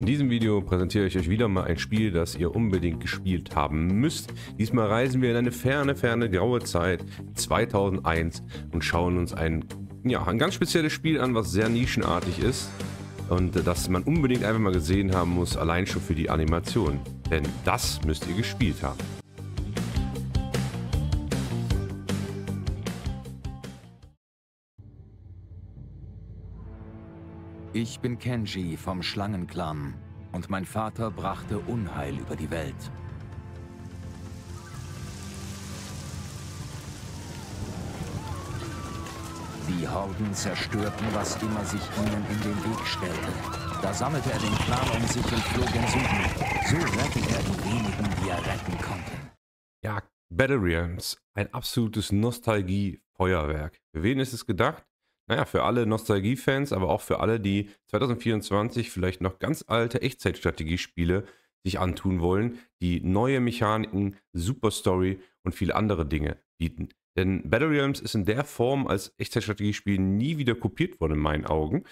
In diesem Video präsentiere ich euch wieder mal ein Spiel, das ihr unbedingt gespielt haben müsst. Diesmal reisen wir in eine ferne, ferne, graue Zeit 2001 und schauen uns ein, ja, ein ganz spezielles Spiel an, was sehr nischenartig ist und das man unbedingt einfach mal gesehen haben muss, allein schon für die Animation. Denn das müsst ihr gespielt haben. Ich bin Kenji vom Schlangenclan und mein Vater brachte Unheil über die Welt. Die Horden zerstörten, was immer sich ihnen in den Weg stellte. Da sammelte er den Clan um sich und flog in Süden. So rettete er die wenigen, die er retten konnte. Ja, Battle Realms, ein absolutes Nostalgie-Feuerwerk. Für wen ist es gedacht? naja, für alle Nostalgie-Fans, aber auch für alle, die 2024 vielleicht noch ganz alte Echtzeitstrategiespiele sich antun wollen, die neue Mechaniken, Super Story und viele andere Dinge bieten. Denn Battle Realms ist in der Form als Echtzeitstrategiespiel nie wieder kopiert worden in meinen Augen.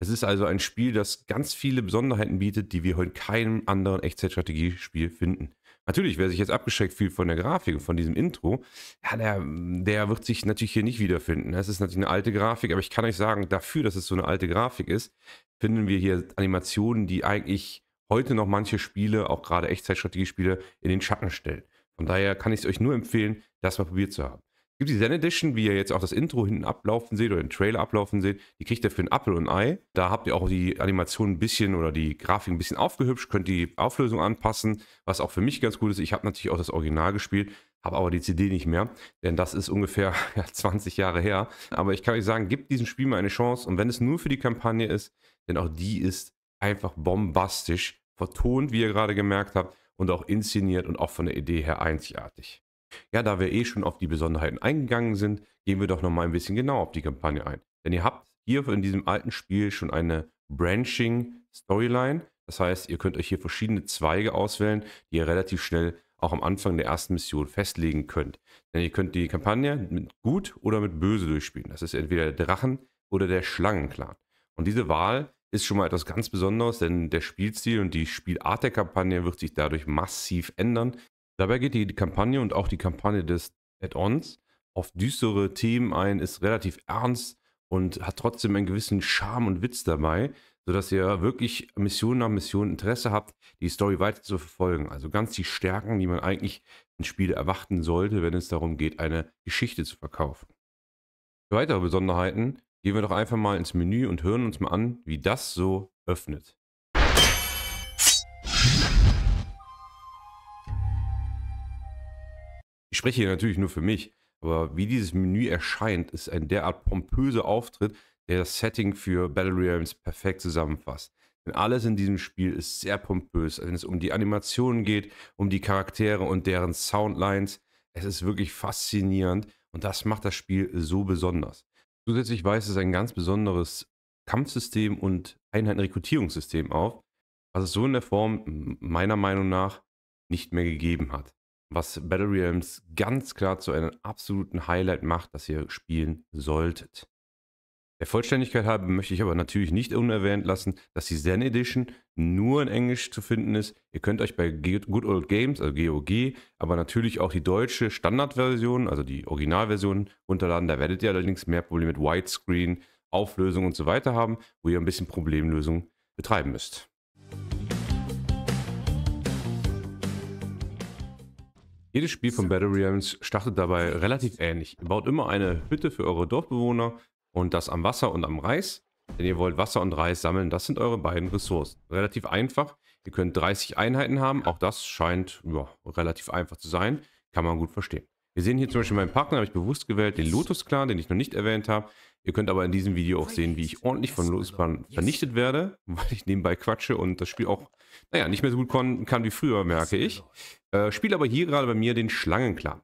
Es ist also ein Spiel, das ganz viele Besonderheiten bietet, die wir heute in keinem anderen Echtzeitstrategiespiel finden. Natürlich, wer sich jetzt abgeschreckt fühlt von der Grafik und von diesem Intro, ja, der, der wird sich natürlich hier nicht wiederfinden. Ne? Es ist natürlich eine alte Grafik, aber ich kann euch sagen, dafür, dass es so eine alte Grafik ist, finden wir hier Animationen, die eigentlich heute noch manche Spiele, auch gerade Echtzeitstrategiespiele, in den Schatten stellen. Von daher kann ich es euch nur empfehlen, das mal probiert zu haben gibt die Zen Edition, wie ihr jetzt auch das Intro hinten ablaufen seht oder den Trailer ablaufen seht, die kriegt ihr für einen Apple und ein Ei. Da habt ihr auch die Animation ein bisschen oder die Grafik ein bisschen aufgehübscht, könnt die Auflösung anpassen, was auch für mich ganz gut ist. Ich habe natürlich auch das Original gespielt, habe aber die CD nicht mehr, denn das ist ungefähr ja, 20 Jahre her. Aber ich kann euch sagen, gebt diesem Spiel mal eine Chance und wenn es nur für die Kampagne ist, denn auch die ist einfach bombastisch, vertont, wie ihr gerade gemerkt habt, und auch inszeniert und auch von der Idee her einzigartig. Ja, da wir eh schon auf die Besonderheiten eingegangen sind, gehen wir doch nochmal ein bisschen genauer auf die Kampagne ein. Denn ihr habt hier in diesem alten Spiel schon eine Branching-Storyline. Das heißt, ihr könnt euch hier verschiedene Zweige auswählen, die ihr relativ schnell auch am Anfang der ersten Mission festlegen könnt. Denn ihr könnt die Kampagne mit Gut oder mit Böse durchspielen. Das ist entweder der Drachen- oder der Schlangenclan. Und diese Wahl ist schon mal etwas ganz Besonderes, denn der Spielstil und die Spielart der Kampagne wird sich dadurch massiv ändern, Dabei geht die Kampagne und auch die Kampagne des Add-ons auf düstere Themen ein, ist relativ ernst und hat trotzdem einen gewissen Charme und Witz dabei, sodass ihr wirklich Mission nach Mission Interesse habt, die Story weiter zu verfolgen. Also ganz die Stärken, die man eigentlich in Spiele erwarten sollte, wenn es darum geht, eine Geschichte zu verkaufen. Für weitere Besonderheiten gehen wir doch einfach mal ins Menü und hören uns mal an, wie das so öffnet. spreche hier natürlich nur für mich, aber wie dieses Menü erscheint, ist ein derart pompöser Auftritt, der das Setting für Battle Realms perfekt zusammenfasst. Denn alles in diesem Spiel ist sehr pompös, wenn es um die Animationen geht, um die Charaktere und deren Soundlines. Es ist wirklich faszinierend und das macht das Spiel so besonders. Zusätzlich weist es ein ganz besonderes Kampfsystem und Einheitenrekrutierungssystem auf, was es so in der Form meiner Meinung nach nicht mehr gegeben hat was Battle Realms ganz klar zu einem absoluten Highlight macht, das ihr spielen solltet. Der Vollständigkeit halber möchte ich aber natürlich nicht unerwähnt lassen, dass die Zen Edition nur in Englisch zu finden ist. Ihr könnt euch bei Good Old Games, also GOG, aber natürlich auch die deutsche Standardversion, also die Originalversion, runterladen. Da werdet ihr allerdings mehr Probleme mit Widescreen, Auflösung und so weiter haben, wo ihr ein bisschen Problemlösung betreiben müsst. Jedes Spiel von Battle Realms startet dabei relativ ähnlich. Ihr baut immer eine Hütte für eure Dorfbewohner und das am Wasser und am Reis. Denn ihr wollt Wasser und Reis sammeln, das sind eure beiden Ressourcen. Relativ einfach. Ihr könnt 30 Einheiten haben, auch das scheint ja, relativ einfach zu sein. Kann man gut verstehen. Wir sehen hier zum Beispiel meinen Partner, habe ich bewusst gewählt, den Lotus Clan, den ich noch nicht erwähnt habe. Ihr könnt aber in diesem Video auch sehen, wie ich ordentlich von Losbahn vernichtet werde, weil ich nebenbei quatsche und das Spiel auch, naja, nicht mehr so gut kann wie früher, merke ich. Äh, Spiele aber hier gerade bei mir den Schlangenclan.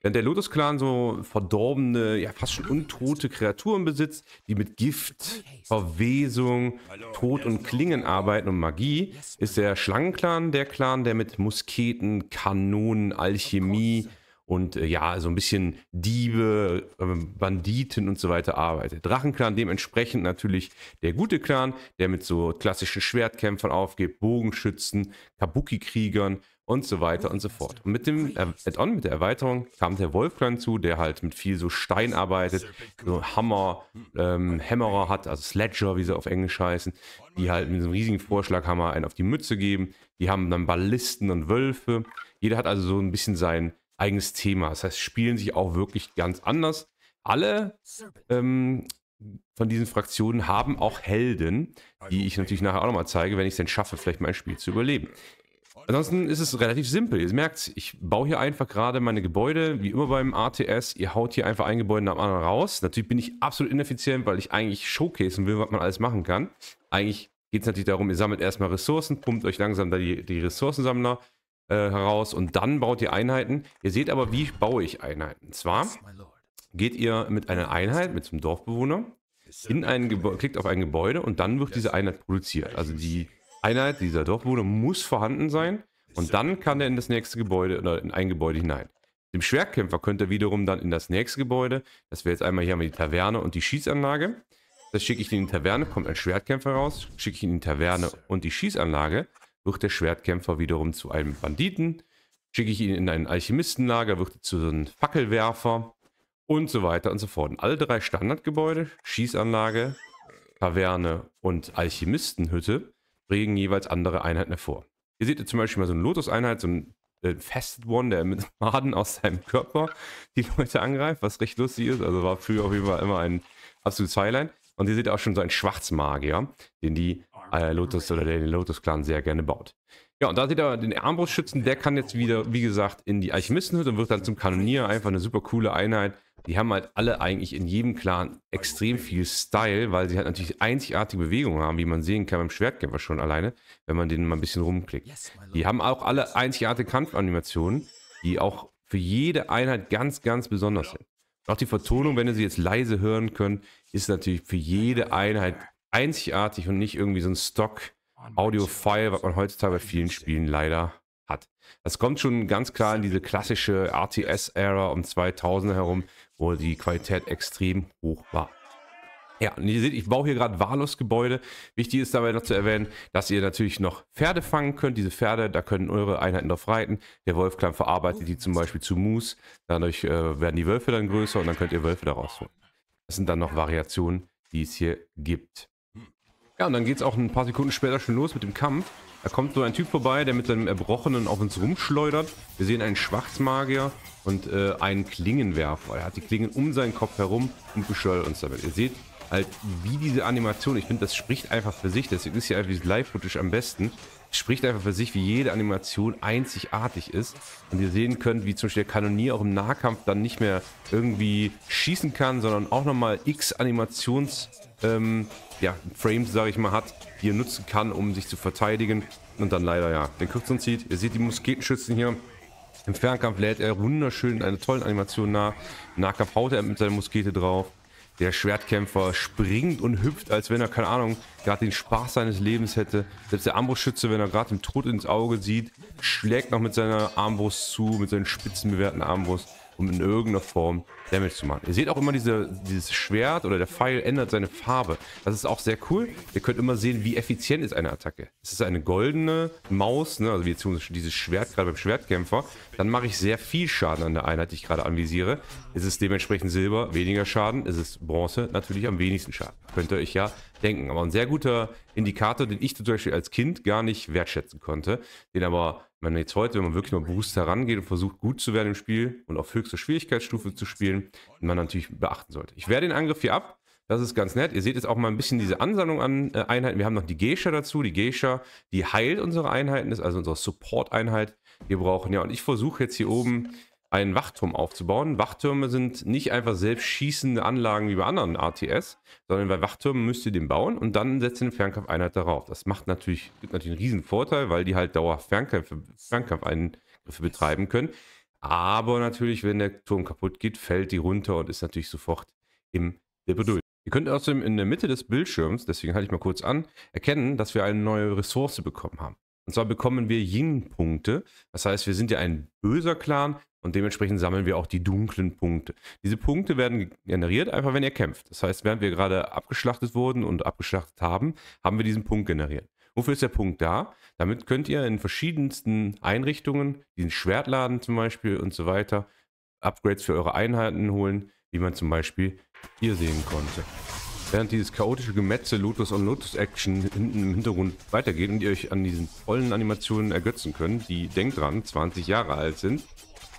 Während der Lotus-Clan so verdorbene, ja fast schon untote Kreaturen besitzt, die mit Gift, Verwesung, Tod und Klingen arbeiten und Magie, ist der Schlangenclan der Clan, der mit Musketen, Kanonen, Alchemie, und äh, ja, so ein bisschen Diebe, äh, Banditen und so weiter arbeitet. Drachenclan dementsprechend natürlich der gute Clan, der mit so klassischen Schwertkämpfern aufgeht, Bogenschützen, Kabuki-Kriegern und so weiter und so fort. Und mit dem Add-on, mit der Erweiterung, kam der Wolfclan zu, der halt mit viel so Stein arbeitet, so Hammer, hm. ähm, Hämmerer hat, also Sledger, wie sie auf Englisch heißen, die halt mit so einem riesigen Vorschlaghammer einen auf die Mütze geben. Die haben dann Ballisten und Wölfe. Jeder hat also so ein bisschen sein eigenes Thema. Das heißt, spielen sich auch wirklich ganz anders. Alle ähm, von diesen Fraktionen haben auch Helden, die ich natürlich nachher auch nochmal zeige, wenn ich es denn schaffe, vielleicht mein Spiel zu überleben. Ansonsten ist es relativ simpel. Ihr merkt, ich baue hier einfach gerade meine Gebäude, wie immer beim ATS. Ihr haut hier einfach ein Gebäude nach dem anderen raus. Natürlich bin ich absolut ineffizient, weil ich eigentlich showcasen will, was man alles machen kann. Eigentlich geht es natürlich darum, ihr sammelt erstmal Ressourcen, pumpt euch langsam da die, die Ressourcensammler äh, heraus und dann baut ihr Einheiten. Ihr seht aber, wie baue ich Einheiten. Und zwar geht ihr mit einer Einheit, mit zum Dorfbewohner, in ein klickt auf ein Gebäude und dann wird diese Einheit produziert. Also die Einheit dieser Dorfbewohner muss vorhanden sein und dann kann er in das nächste Gebäude oder in ein Gebäude hinein. Dem Schwertkämpfer könnt ihr wiederum dann in das nächste Gebäude. Das wäre jetzt einmal hier haben wir die Taverne und die Schießanlage. Das schicke ich in die Taverne, kommt ein Schwertkämpfer raus, schicke ich in die Taverne und die Schießanlage wird der Schwertkämpfer wiederum zu einem Banditen, schicke ich ihn in ein Alchemistenlager, wird zu so einem Fackelwerfer und so weiter und so fort. Und alle drei Standardgebäude, Schießanlage, Taverne und Alchemistenhütte, bringen jeweils andere Einheiten hervor. Hier seht ihr zum Beispiel mal so eine Lotus-Einheit, so ein äh, Fested One, der mit Maden aus seinem Körper die Leute angreift, was recht lustig ist. Also war früher auf jeden Fall immer ein absolutes Highlight. Und hier seht ihr auch schon so einen Schwarzmagier, den die äh, Lotus oder der den Lotus Clan sehr gerne baut. Ja, und da seht ihr den Armbrustschützen, der kann jetzt wieder, wie gesagt, in die Alchemistenhütte und wird dann zum Kanonier. Einfach eine super coole Einheit. Die haben halt alle eigentlich in jedem Clan extrem viel Style, weil sie halt natürlich einzigartige Bewegungen haben, wie man sehen kann beim Schwertkämpfer schon alleine, wenn man den mal ein bisschen rumklickt. Die haben auch alle einzigartige Kampfanimationen, die auch für jede Einheit ganz, ganz besonders sind. Auch die Vertonung, wenn ihr sie jetzt leise hören könnt, ist natürlich für jede Einheit einzigartig und nicht irgendwie so ein Stock-Audio-File, oh was man heutzutage bei vielen Spielen leider hat. Das kommt schon ganz klar in diese klassische RTS-Ära um 2000 herum, wo die Qualität extrem hoch war. Ja, und ihr seht, ich baue hier gerade wahllos Gebäude. Wichtig ist dabei noch zu erwähnen, dass ihr natürlich noch Pferde fangen könnt. Diese Pferde, da können eure Einheiten drauf reiten. Der Wolfclan verarbeitet die zum Beispiel zu Moose. Dadurch äh, werden die Wölfe dann größer und dann könnt ihr Wölfe daraus holen. Das sind dann noch Variationen, die es hier gibt. Ja, und dann geht es auch ein paar Sekunden später schon los mit dem Kampf. Da kommt so ein Typ vorbei, der mit seinem Erbrochenen auf uns rumschleudert. Wir sehen einen Schwarzmagier und äh, einen Klingenwerfer. Er hat die Klingen um seinen Kopf herum und beschleudert uns damit. Ihr seht halt, wie diese Animation, ich finde, das spricht einfach für sich. Deswegen ist hier halt einfach dieses Live-Footage am besten. Es spricht einfach für sich, wie jede Animation einzigartig ist. Und ihr sehen könnt, wie zum Beispiel der Kanonier auch im Nahkampf dann nicht mehr irgendwie schießen kann, sondern auch nochmal x Animations- ähm, ja, Frames, sage ich mal, hat, die er nutzen kann, um sich zu verteidigen. Und dann leider, ja, den kürzeren zieht. Ihr seht die Musketenschützen hier. Im Fernkampf lädt er wunderschön in einer tollen Animation nach. Im Nahkampf haut er mit seiner Muskete drauf. Der Schwertkämpfer springt und hüpft, als wenn er, keine Ahnung, gerade den Spaß seines Lebens hätte. Selbst der Armbrustschütze, wenn er gerade den Tod ins Auge sieht, schlägt noch mit seiner Armbrust zu, mit seinen spitzenbewehrten Armbrust um in irgendeiner Form Damage zu machen. Ihr seht auch immer diese, dieses Schwert oder der Pfeil ändert seine Farbe. Das ist auch sehr cool. Ihr könnt immer sehen, wie effizient ist eine Attacke. Es ist eine goldene Maus, ne? also beziehungsweise dieses Schwert, gerade beim Schwertkämpfer. Dann mache ich sehr viel Schaden an der Einheit, die ich gerade anvisiere. Es ist dementsprechend Silber, weniger Schaden. Es ist Bronze, natürlich am wenigsten Schaden. Könnt ihr euch ja denken. Aber ein sehr guter Indikator, den ich zum Beispiel als Kind gar nicht wertschätzen konnte. Den aber wenn man jetzt heute, wenn man wirklich mal bewusst herangeht und versucht, gut zu werden im Spiel und auf höchster Schwierigkeitsstufe zu spielen, man natürlich beachten sollte. Ich wehre den Angriff hier ab. Das ist ganz nett. Ihr seht jetzt auch mal ein bisschen diese Ansammlung an äh, Einheiten. Wir haben noch die Geisha dazu. Die Geisha, die heilt unsere Einheiten, ist also unsere Support-Einheit. Wir brauchen ja, und ich versuche jetzt hier oben einen Wachturm aufzubauen. Wachtürme sind nicht einfach selbst schießende Anlagen wie bei anderen ATS, sondern bei Wachtürmen müsst ihr den bauen und dann setzt ihr eine Fernkampfeinheit darauf. Das macht natürlich, gibt natürlich einen riesen Vorteil, weil die halt dauerhaft Fernkämpfe, Fernkampfeingriffe betreiben können. Aber natürlich, wenn der Turm kaputt geht, fällt die runter und ist natürlich sofort im Beduld. Ihr könnt außerdem in der Mitte des Bildschirms, deswegen halte ich mal kurz an, erkennen, dass wir eine neue Ressource bekommen haben. Und zwar bekommen wir Yin-Punkte. Das heißt, wir sind ja ein böser Clan und dementsprechend sammeln wir auch die dunklen Punkte. Diese Punkte werden generiert, einfach wenn ihr kämpft. Das heißt, während wir gerade abgeschlachtet wurden und abgeschlachtet haben, haben wir diesen Punkt generiert. Wofür ist der Punkt da? Damit könnt ihr in verschiedensten Einrichtungen, diesen Schwertladen zum Beispiel und so weiter, Upgrades für eure Einheiten holen, wie man zum Beispiel hier sehen konnte. Während dieses chaotische Gemetze Lotus on Lotus Action hinten im Hintergrund weitergeht und ihr euch an diesen tollen Animationen ergötzen könnt, die, denkt dran, 20 Jahre alt sind,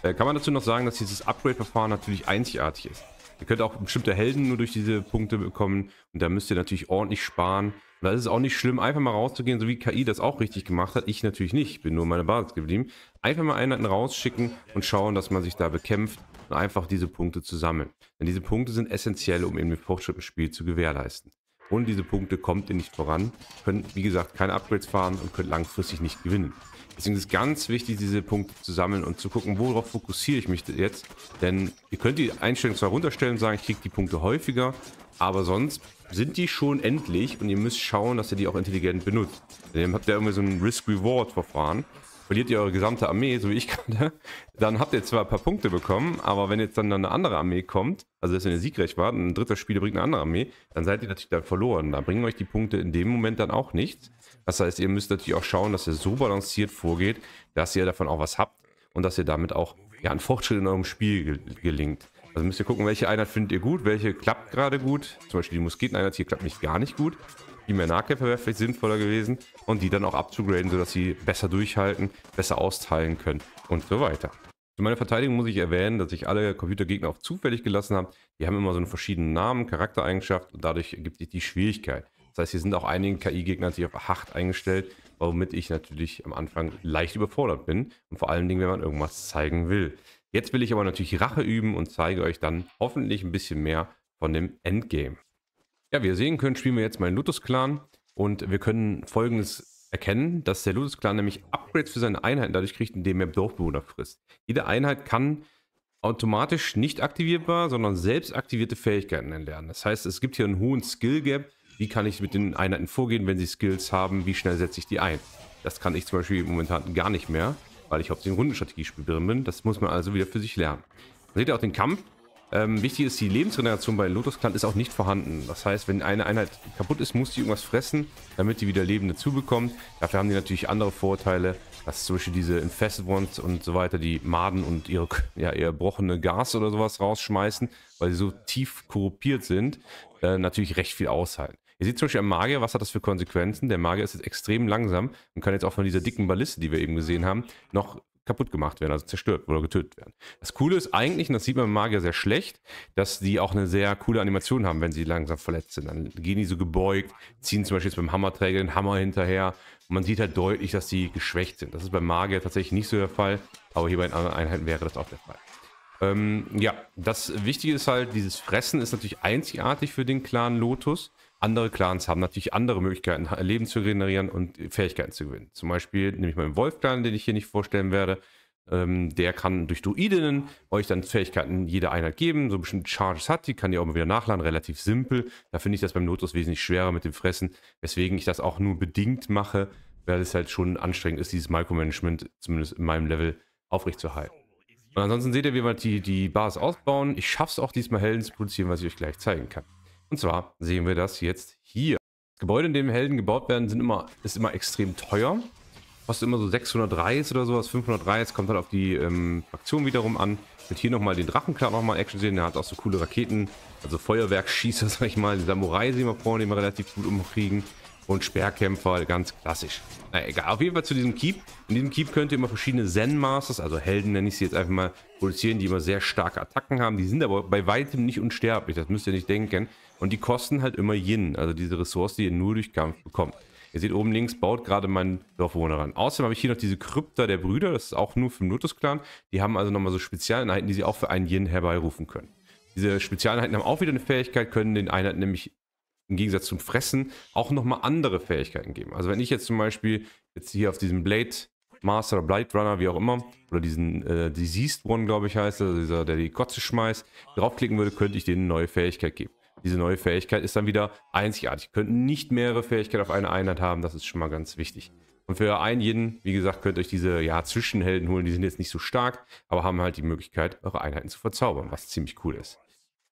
äh, kann man dazu noch sagen, dass dieses Upgrade-Verfahren natürlich einzigartig ist. Ihr könnt auch bestimmte Helden nur durch diese Punkte bekommen und da müsst ihr natürlich ordentlich sparen. Und da ist es auch nicht schlimm, einfach mal rauszugehen, so wie KI das auch richtig gemacht hat. Ich natürlich nicht, bin nur in meiner Basis geblieben. Einfach mal Einheiten rausschicken und schauen, dass man sich da bekämpft und einfach diese Punkte zu sammeln. Denn diese Punkte sind essentiell, um eben den Fortschritt im Spiel zu gewährleisten. Ohne diese Punkte kommt ihr nicht voran, könnt wie gesagt keine Upgrades fahren und könnt langfristig nicht gewinnen. Deswegen ist es ganz wichtig, diese Punkte zu sammeln und zu gucken, worauf fokussiere ich mich jetzt. Denn ihr könnt die Einstellung zwar runterstellen und sagen, ich kriege die Punkte häufiger, aber sonst sind die schon endlich und ihr müsst schauen, dass ihr die auch intelligent benutzt. Denn habt ihr irgendwie so ein Risk-Reward-Verfahren verliert ihr eure gesamte Armee, so wie ich gerade, dann habt ihr zwar ein paar Punkte bekommen, aber wenn jetzt dann eine andere Armee kommt, also dass ihr siegreich wart, ein dritter Spieler bringt eine andere Armee, dann seid ihr natürlich dann verloren. Da bringen euch die Punkte in dem Moment dann auch nichts. Das heißt, ihr müsst natürlich auch schauen, dass ihr so balanciert vorgeht, dass ihr davon auch was habt und dass ihr damit auch ja, einen Fortschritt in eurem Spiel gelingt. Also müsst ihr gucken, welche Einheit findet ihr gut, welche klappt gerade gut. Zum Beispiel die Musketeneinheit hier klappt nicht gar nicht gut die mehr Nahkämpfer wäre vielleicht sinnvoller gewesen und die dann auch abzugraden, sodass sie besser durchhalten, besser austeilen können und so weiter. Zu meiner Verteidigung muss ich erwähnen, dass ich alle Computergegner auch zufällig gelassen habe. Die haben immer so einen verschiedenen Namen, Charaktereigenschaft und dadurch ergibt sich die Schwierigkeit. Das heißt, hier sind auch einige KI-Gegner natürlich auf Hacht eingestellt, womit ich natürlich am Anfang leicht überfordert bin und vor allen Dingen, wenn man irgendwas zeigen will. Jetzt will ich aber natürlich Rache üben und zeige euch dann hoffentlich ein bisschen mehr von dem Endgame. Ja, wie ihr sehen könnt, spielen wir jetzt meinen Lotus-Clan und wir können folgendes erkennen, dass der Lotus-Clan nämlich Upgrades für seine Einheiten dadurch kriegt, indem er Dorfbewohner frisst. Jede Einheit kann automatisch nicht aktivierbar, sondern selbst aktivierte Fähigkeiten erlernen. Das heißt, es gibt hier einen hohen Skill-Gap. Wie kann ich mit den Einheiten vorgehen, wenn sie Skills haben? Wie schnell setze ich die ein? Das kann ich zum Beispiel momentan gar nicht mehr, weil ich hauptsächlich in Rundenstrategie drin bin. Das muss man also wieder für sich lernen. Seht ihr auch den Kampf? Ähm, wichtig ist, die Lebensregeneration bei Lotus Clan ist auch nicht vorhanden. Das heißt, wenn eine Einheit kaputt ist, muss die irgendwas fressen, damit die wieder Lebende zubekommt. Dafür haben die natürlich andere Vorteile, dass zum Beispiel diese Infested Ones und so weiter, die Maden und ihre, ja, ihr erbrochene Gas oder sowas rausschmeißen, weil sie so tief korruptiert sind, äh, natürlich recht viel aushalten. Ihr seht zum Beispiel am Magier, was hat das für Konsequenzen? Der Magier ist jetzt extrem langsam und kann jetzt auch von dieser dicken Balliste, die wir eben gesehen haben, noch kaputt gemacht werden, also zerstört oder getötet werden. Das Coole ist eigentlich, und das sieht man im Magier sehr schlecht, dass die auch eine sehr coole Animation haben, wenn sie langsam verletzt sind. Dann gehen die so gebeugt, ziehen zum Beispiel jetzt beim Hammerträger den Hammer hinterher und man sieht halt deutlich, dass sie geschwächt sind. Das ist beim Magier tatsächlich nicht so der Fall, aber hier bei den anderen Einheiten wäre das auch der Fall. Ähm, ja, das Wichtige ist halt, dieses Fressen ist natürlich einzigartig für den Clan Lotus. Andere Clans haben natürlich andere Möglichkeiten, Leben zu generieren und Fähigkeiten zu gewinnen. Zum Beispiel nehme ich mal den Wolf-Clan, den ich hier nicht vorstellen werde. Ähm, der kann durch Druidinnen euch dann Fähigkeiten jeder Einheit geben. So bestimmte Charges hat die, kann die auch mal wieder nachladen. Relativ simpel. Da finde ich das beim Notus wesentlich schwerer mit dem Fressen, weswegen ich das auch nur bedingt mache, weil es halt schon anstrengend ist, dieses Micromanagement, zumindest in meinem Level, aufrechtzuerhalten. Und ansonsten seht ihr, wie wir die, die Bars ausbauen. Ich schaffe es auch diesmal Helden zu produzieren, was ich euch gleich zeigen kann. Und zwar sehen wir das jetzt hier. Das Gebäude, in dem Helden gebaut werden, sind immer, ist immer extrem teuer. Kostet immer so 603 oder sowas, 503. Es kommt halt auf die ähm, Fraktion wiederum an. Mit hier nochmal den Drachenklar nochmal Action sehen. Der hat auch so coole Raketen, also Feuerwerkschießer, sag ich mal. Die Samurai sehen wir vorne, immer relativ gut umkriegen. Und Sperrkämpfer, ganz klassisch. Na egal, auf jeden Fall zu diesem Keep. In diesem Keep könnt ihr immer verschiedene Zen-Masters, also Helden nenne ich sie jetzt einfach mal, produzieren, die immer sehr starke Attacken haben. Die sind aber bei weitem nicht unsterblich, das müsst ihr nicht denken. Und die kosten halt immer Yin, also diese Ressource, die ihr nur durch Kampf bekommt. Ihr seht oben links, baut gerade mein Dorfbewohner ran. Außerdem habe ich hier noch diese Krypta der Brüder, das ist auch nur für den Lotus-Clan. Die haben also nochmal so Spezialeinheiten, die sie auch für einen Yin herbeirufen können. Diese Spezialeinheiten haben auch wieder eine Fähigkeit, können den Einheiten nämlich im Gegensatz zum Fressen auch nochmal andere Fähigkeiten geben. Also wenn ich jetzt zum Beispiel jetzt hier auf diesem Blade Master oder Blade Runner, wie auch immer, oder diesen äh, Diseased One, glaube ich, heißt, also dieser, der die Kotze schmeißt, draufklicken würde, könnte ich denen eine neue Fähigkeit geben. Diese neue Fähigkeit ist dann wieder einzigartig. Ihr könnt nicht mehrere Fähigkeiten auf einer Einheit haben, das ist schon mal ganz wichtig. Und für einen jeden, wie gesagt, könnt ihr euch diese ja, Zwischenhelden holen, die sind jetzt nicht so stark, aber haben halt die Möglichkeit, eure Einheiten zu verzaubern, was ziemlich cool ist.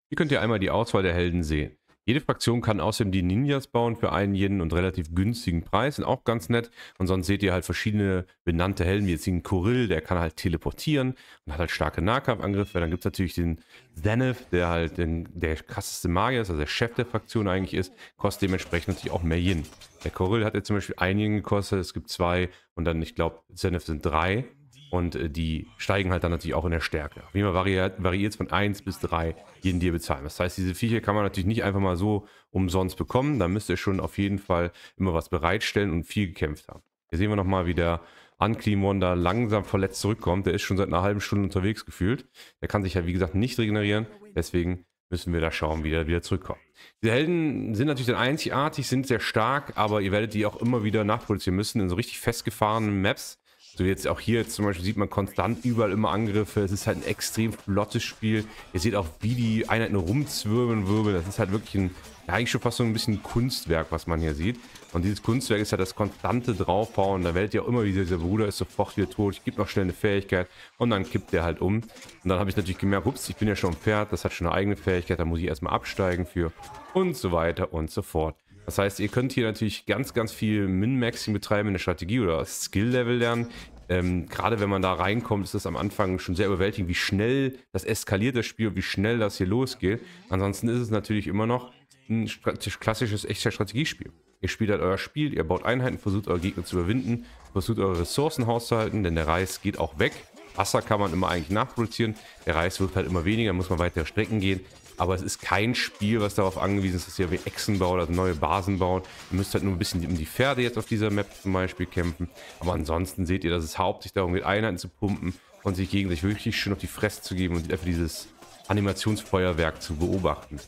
Hier könnt ihr einmal die Auswahl der Helden sehen. Jede Fraktion kann außerdem die Ninjas bauen für einen jeden und relativ günstigen Preis. Sind auch ganz nett. Und sonst seht ihr halt verschiedene benannte Helden, wie jetzt den Korill, der kann halt teleportieren und hat halt starke Nahkampfangriffe. Dann gibt es natürlich den Zenith, der halt den, der krasseste Magier ist, also der Chef der Fraktion eigentlich ist. Kostet dementsprechend natürlich auch mehr Yin. Der Korill hat jetzt zum Beispiel einen Yin gekostet, es gibt zwei und dann, ich glaube, Zenith sind drei. Und äh, die steigen halt dann natürlich auch in der Stärke. Wie immer variiert es von 1 bis 3 jeden dir bezahlen. Das heißt, diese Viecher kann man natürlich nicht einfach mal so umsonst bekommen. Da müsst ihr schon auf jeden Fall immer was bereitstellen und viel gekämpft haben. Hier sehen wir nochmal, wie der Unclean One da langsam verletzt zurückkommt. Der ist schon seit einer halben Stunde unterwegs gefühlt. Der kann sich ja, wie gesagt, nicht regenerieren. Deswegen müssen wir da schauen, wie der wieder zurückkommt. Diese Helden sind natürlich dann einzigartig, sind sehr stark, aber ihr werdet die auch immer wieder nachproduzieren müssen in so richtig festgefahrenen Maps. So jetzt auch hier zum Beispiel sieht man konstant überall immer Angriffe. Es ist halt ein extrem flottes Spiel. Ihr seht auch, wie die Einheiten rumzwirbeln, wirbeln. Das ist halt wirklich ein, ja, eigentlich schon fast so ein bisschen Kunstwerk, was man hier sieht. Und dieses Kunstwerk ist halt das konstante Draufhauen. Da werdet ihr auch immer wieder, dieser Bruder ist sofort wieder tot. Ich gebe noch schnell eine Fähigkeit und dann kippt der halt um. Und dann habe ich natürlich gemerkt, ups, ich bin ja schon ein Pferd. Das hat schon eine eigene Fähigkeit. Da muss ich erstmal absteigen für und so weiter und so fort. Das heißt, ihr könnt hier natürlich ganz, ganz viel Min-Maxing betreiben in der Strategie oder Skill-Level lernen. Ähm, gerade wenn man da reinkommt, ist das am Anfang schon sehr überwältigend, wie schnell das eskaliert, das Spiel, wie schnell das hier losgeht. Ansonsten ist es natürlich immer noch ein klassisches, echtes Strategiespiel. Ihr spielt halt euer Spiel, ihr baut Einheiten, versucht eure Gegner zu überwinden, versucht eure Ressourcen hauszuhalten, denn der Reis geht auch weg. Wasser kann man immer eigentlich nachproduzieren. Der Reis wird halt immer weniger, muss man weitere Strecken gehen. Aber es ist kein Spiel, was darauf angewiesen ist, dass ihr wie Echsen baut, also neue Basen baut. Ihr müsst halt nur ein bisschen um die Pferde jetzt auf dieser Map zum Beispiel kämpfen. Aber ansonsten seht ihr, dass es hauptsächlich darum geht, Einheiten zu pumpen und sich gegenseitig wirklich schön auf die Fresse zu geben und einfach dieses Animationsfeuerwerk zu beobachten.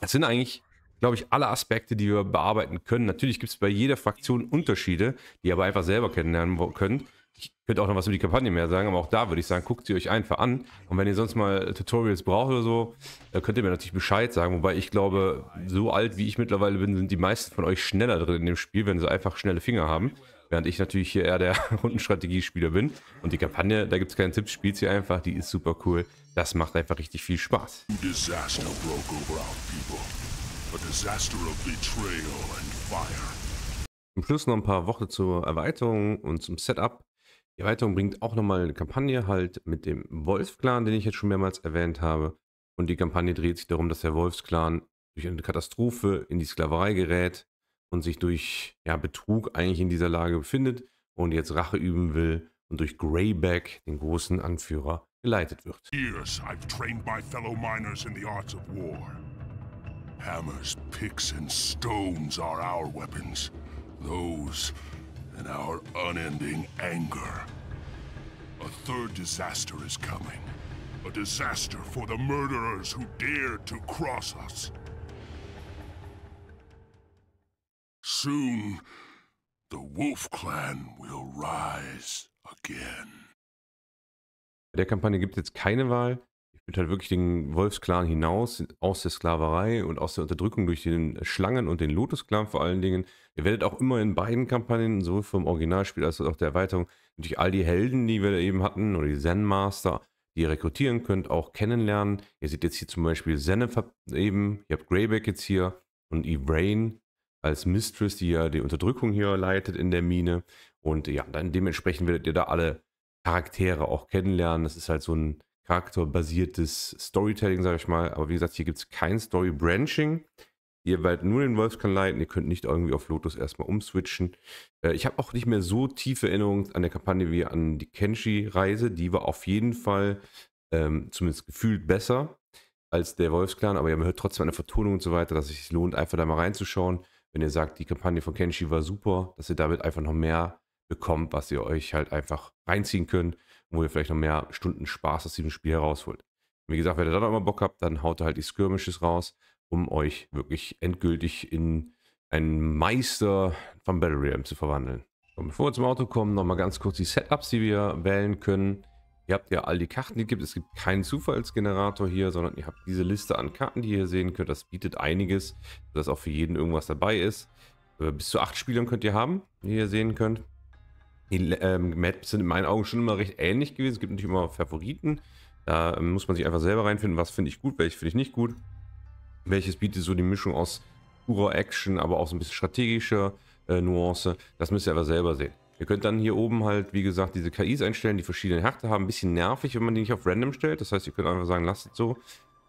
Das sind eigentlich glaube ich, alle Aspekte, die wir bearbeiten können. Natürlich gibt es bei jeder Fraktion Unterschiede, die ihr aber einfach selber kennenlernen könnt. Ich könnte auch noch was über die Kampagne mehr sagen, aber auch da würde ich sagen, guckt sie euch einfach an. Und wenn ihr sonst mal Tutorials braucht oder so, äh, könnt ihr mir natürlich Bescheid sagen. Wobei ich glaube, so alt wie ich mittlerweile bin, sind die meisten von euch schneller drin in dem Spiel, wenn sie einfach schnelle Finger haben. Während ich natürlich hier eher der Rundenstrategiespieler bin. Und die Kampagne, da gibt es keinen Tipp, spielt sie einfach, die ist super cool. Das macht einfach richtig viel Spaß. Zum Schluss noch ein paar Worte zur Erweiterung und zum Setup. Die Erweiterung bringt auch nochmal eine Kampagne halt mit dem Wolf-Clan, den ich jetzt schon mehrmals erwähnt habe. Und die Kampagne dreht sich darum, dass der Wolfsclan durch eine Katastrophe in die Sklaverei gerät und sich durch ja, Betrug eigentlich in dieser Lage befindet und jetzt Rache üben will und durch Greyback, den großen Anführer, geleitet wird. Years I've trained my fellow miners in the arts of war. Hammers, picks and stones are our weapons. Those and our unending anger. A third disaster is coming. A disaster for the murderers who dared to cross us. Soon, the Wolf Clan will rise again. der Kampagne gibt jetzt keine Wahl. führt halt wirklich den Wolfsklan hinaus, aus der Sklaverei und aus der Unterdrückung durch den Schlangen- und den Lotusklan vor allen Dingen. Ihr werdet auch immer in beiden Kampagnen, sowohl vom Originalspiel als auch der Erweiterung, natürlich all die Helden, die wir eben hatten, oder die Zen-Master, die ihr rekrutieren könnt, auch kennenlernen. Ihr seht jetzt hier zum Beispiel Zenef eben, ihr habt Greyback jetzt hier und Evrain als Mistress, die ja die Unterdrückung hier leitet in der Mine. Und ja, dann dementsprechend werdet ihr da alle Charaktere auch kennenlernen. Das ist halt so ein charakterbasiertes Storytelling, sage ich mal. Aber wie gesagt, hier gibt es kein Story-Branching. Ihr werdet nur den Wolfskern leiten, ihr könnt nicht irgendwie auf Lotus erstmal umswitchen. Äh, ich habe auch nicht mehr so tiefe Erinnerungen an der Kampagne wie an die Kenshi-Reise. Die war auf jeden Fall ähm, zumindest gefühlt besser als der Wolfsklan, aber ihr hört trotzdem eine Vertonung und so weiter, dass es sich lohnt, einfach da mal reinzuschauen. Wenn ihr sagt, die Kampagne von Kenshi war super, dass ihr damit einfach noch mehr bekommt, was ihr euch halt einfach reinziehen könnt wo ihr vielleicht noch mehr Stunden Spaß aus diesem Spiel herausholt. Wie gesagt, wenn ihr da noch mal Bock habt, dann haut ihr halt die Skirmishes raus, um euch wirklich endgültig in einen Meister von Battle Realm zu verwandeln. Und bevor wir zum Auto kommen, nochmal ganz kurz die Setups, die wir wählen können. Ihr habt ja all die Karten, die es gibt. Es gibt keinen Zufallsgenerator hier, sondern ihr habt diese Liste an Karten, die ihr hier sehen könnt. Das bietet einiges, dass auch für jeden irgendwas dabei ist. Äh, bis zu acht Spielern könnt ihr haben, wie ihr sehen könnt. Die ähm, Maps sind in meinen Augen schon immer recht ähnlich gewesen. Es gibt natürlich immer Favoriten. Da ähm, muss man sich einfach selber reinfinden, was finde ich gut, welches finde ich nicht gut. Welches bietet so die Mischung aus purer Action, aber auch so ein bisschen strategischer äh, Nuance. Das müsst ihr aber selber sehen. Ihr könnt dann hier oben halt, wie gesagt, diese KIs einstellen, die verschiedene Härte haben. Ein bisschen nervig, wenn man die nicht auf Random stellt. Das heißt, ihr könnt einfach sagen, lasst es so,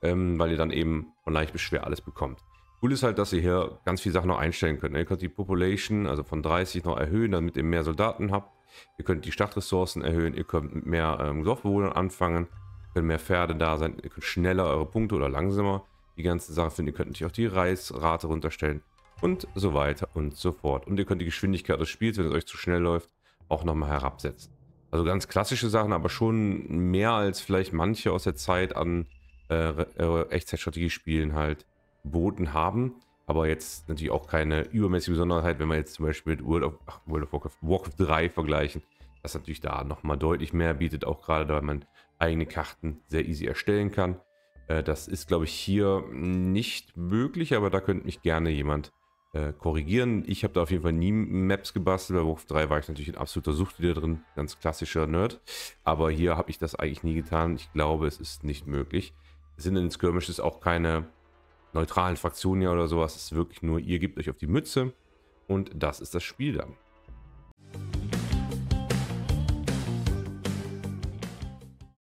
ähm, weil ihr dann eben von leicht bis schwer alles bekommt. Cool ist halt, dass ihr hier ganz viele Sachen noch einstellen könnt. Ne? Ihr könnt die Population, also von 30 noch erhöhen, damit ihr mehr Soldaten habt. Ihr könnt die Stadtressourcen erhöhen, ihr könnt mit mehr ähm, Dorfbewohnern anfangen, ihr könnt mehr Pferde da sein, ihr könnt schneller eure Punkte oder langsamer die ganzen Sachen finden. Ihr könnt natürlich auch die Reisrate runterstellen und so weiter und so fort. Und ihr könnt die Geschwindigkeit des Spiels, wenn es euch zu schnell läuft, auch nochmal herabsetzen. Also ganz klassische Sachen, aber schon mehr als vielleicht manche aus der Zeit an äh, äh Echtzeitstrategie-Spielen halt Boden haben. Aber jetzt natürlich auch keine übermäßige Besonderheit, wenn wir jetzt zum Beispiel mit World of, ach, World of Warcraft, Warcraft 3 vergleichen. Das natürlich da nochmal deutlich mehr bietet, auch gerade da man eigene Karten sehr easy erstellen kann. Äh, das ist, glaube ich, hier nicht möglich, aber da könnte mich gerne jemand äh, korrigieren. Ich habe da auf jeden Fall nie Maps gebastelt. Bei Warcraft 3 war ich natürlich in absoluter Sucht wieder drin. Ganz klassischer Nerd. Aber hier habe ich das eigentlich nie getan. Ich glaube, es ist nicht möglich. Es sind in den Skirmishes auch keine neutralen Fraktionen ja oder sowas. Es ist wirklich nur, ihr gebt euch auf die Mütze und das ist das Spiel dann.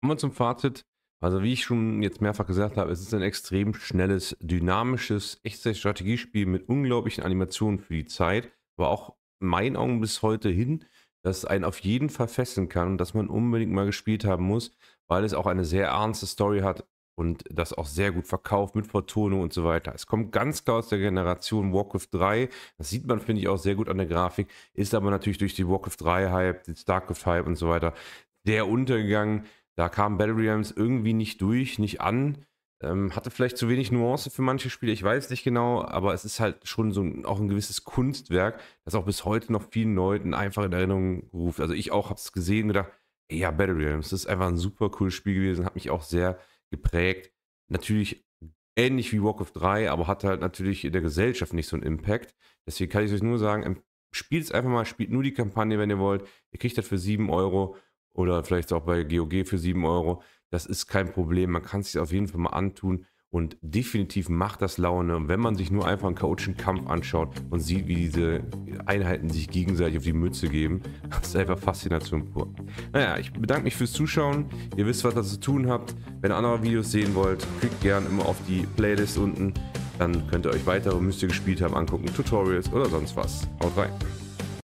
Kommen wir zum Fazit. Also wie ich schon jetzt mehrfach gesagt habe, es ist ein extrem schnelles, dynamisches, echtes Strategiespiel mit unglaublichen Animationen für die Zeit, aber auch mein Augen bis heute hin, dass es einen auf jeden Fall fesseln kann und dass man unbedingt mal gespielt haben muss, weil es auch eine sehr ernste Story hat, und das auch sehr gut verkauft mit Vertonung und so weiter. Es kommt ganz klar aus der Generation Warcraft 3. Das sieht man, finde ich, auch sehr gut an der Grafik. Ist aber natürlich durch die Warcraft 3-Hype, den StarCraft-Hype und so weiter der untergegangen. Da kam Battle Realms irgendwie nicht durch, nicht an. Ähm, hatte vielleicht zu wenig Nuance für manche Spiele, ich weiß nicht genau, aber es ist halt schon so ein, auch ein gewisses Kunstwerk, das auch bis heute noch vielen Leuten einfach in Erinnerung ruft. Also ich auch habe es gesehen und gedacht, ja, Battle Realms, das ist einfach ein super cooles Spiel gewesen, hat mich auch sehr geprägt. Natürlich ähnlich wie Walk of 3, aber hat halt natürlich in der Gesellschaft nicht so einen Impact. Deswegen kann ich euch nur sagen, spielt es einfach mal, spielt nur die Kampagne, wenn ihr wollt. Ihr kriegt das für 7 Euro oder vielleicht auch bei GOG für 7 Euro. Das ist kein Problem. Man kann es sich auf jeden Fall mal antun. Und definitiv macht das Laune, wenn man sich nur einfach einen chaotischen Kampf anschaut und sieht, wie diese Einheiten sich gegenseitig auf die Mütze geben. Das ist einfach Faszination pur. Naja, ich bedanke mich fürs Zuschauen. Ihr wisst, was ihr zu tun habt. Wenn ihr andere Videos sehen wollt, klickt gerne immer auf die Playlist unten. Dann könnt ihr euch weitere, müsst ihr gespielt haben, angucken, Tutorials oder sonst was. Haut rein.